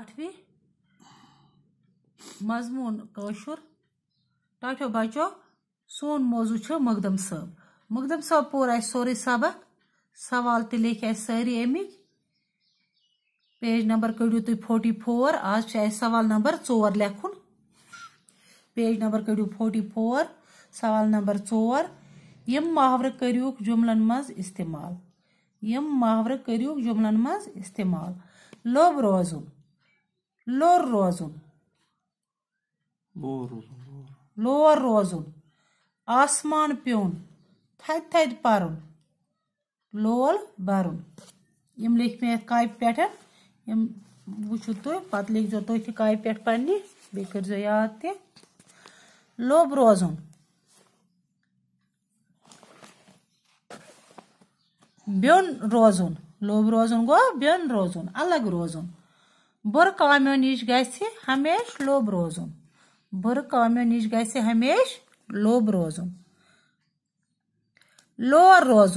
અઠવી મзмૂમ કવચર ટાજો બાજો સોન મોજુ છે મગદમ સ મગદમ સ પૂર આ સોરી સાબા સવાલ તે લખાય સરી એમિ પેજ નંબર કડ્યો તો 44 આ છે સવાલ નંબર 4 ઓર લખું પેજ નંબર કડ્યો 44 સવાલ નંબર 4 ઓર યમ માવર કર્યુંક જમલન માં استعمال યમ માવર કર્યુંક જમલન માં استعمال લો બરોઝો Lor rozun. Lor rozun. आसमान rozun. Asman pyun. Thaid thaid parun. Lol barun. यम लिख मे कापि पेट वो तु पत् लिखो तुम तो कापि पे पन्ने करो याद ते लोब रोजन ब्योन रोजन लोब रोजन गो ब्योन रोजन अलग रोजन बुर कामो नश ग हमेश लोब रोज बुर कामो नश ग हमेश लोब रोज लोर रोज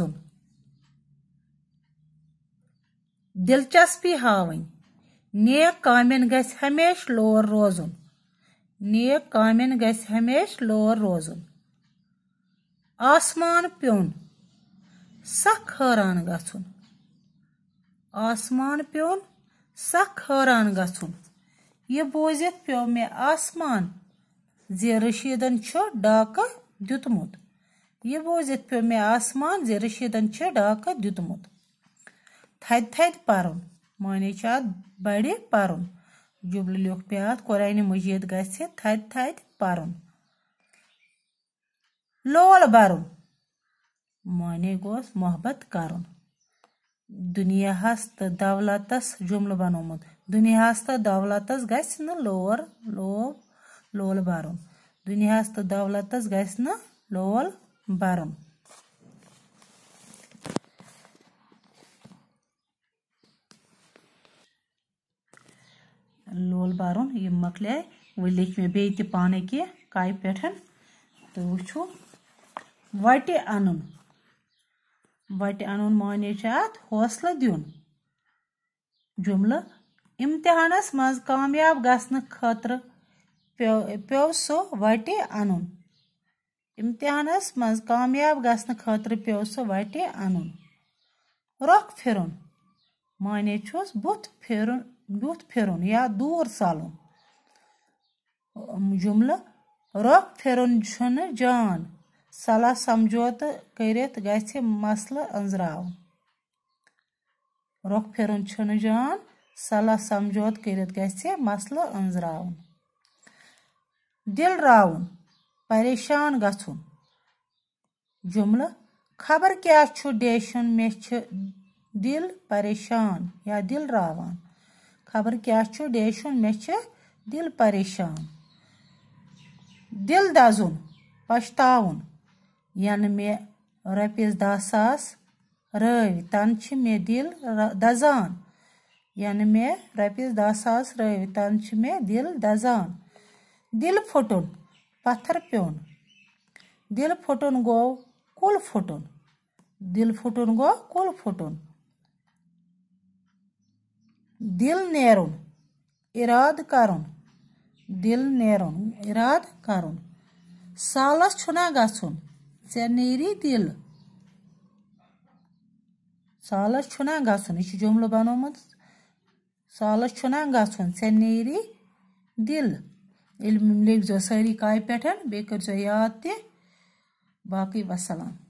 दिलचस्पी हावन नेक काम ग हमेश लोर रोज नेक काम ग हमेश लोर रोज आसमान प्योन सख हरान गसमान आसमान سخ حٲران گژھُن یہِ بوٗزِتھ پیوٚو مےٚ آسمان زِ رٔشیٖدن چھُ ڈاکہٕ دیُتمُت یہِ بوٗزِتھ پیوٚو مےٚ آسمان زِ رٔشیٖدن چھُ ڈاکہٕ دیُتمُت تھدِ تھدِ پَرُن معنی چھُ اَتھ بَڑِ پَرُن جُبلہٕ لیوٚکھ بیٛاکھ قۄرانہِ مٔجیٖد گژھِ تھدِ تھدِ پَرُن لول بَرُن معنی گوٚژھ محبت کَرُن दुनियात दौलत जुमल बनोमुत दुनियात दौलत ग लोर लो लोल भर दुनियात दौलत ग लोल भर लोल भर ये मकले वो लिख मे बे पान कि पे तो वो वटि अन वटि अन माने अत हौसल दिन जुमल इम्तहानस मज कामयाब खतर पे सो वटि अनुन इम्तहानस मज कामयाब खतर पे सो वटि अनुन रोख फिरुन माने चुस बुत फिरुन बुत फिरुन या दूर सालुन अं, जुमल रोख फिरुन जान सलाह समझौत कर मसलह अंजराव रोख फिर जान सलाह समझौत कर मसल अंजराव दिल रावन परेशान गुन जुमल खबर क्या डेशन मे दिल परेशान या दिल रवान खबर क्या डेशन मे दिल परेशान दिल दजुन पछताउन یَنہٕ مےٚ رۄپیَس دَہ ساس رٲوۍ تَنہٕ چھِ مےٚ دِل دَزان یَنہٕ مےٚ رۄپیَس دَہ ساس رٲوۍ تَنہٕ چھِ مےٚ دِل دَزان دِل پھُٹُن پَتھر پیوٚن دِل پھُٹُن گوٚو کُل پھُٹُن دِل پھُٹُن گوٚو کُل پھُٹُن دِل نیرُن اِرادٕ کَرُن دِل نیرُن اِرادٕ کَرُن سالَس چھُنا گژھُن سرنیری دل Sağla çönen gasın. İki cümle ben olmadı. Sağla çönen gasın. Senleri dil. İlmimle güzel sayri kaypeten. Bekir zayat de. Baki vesselam.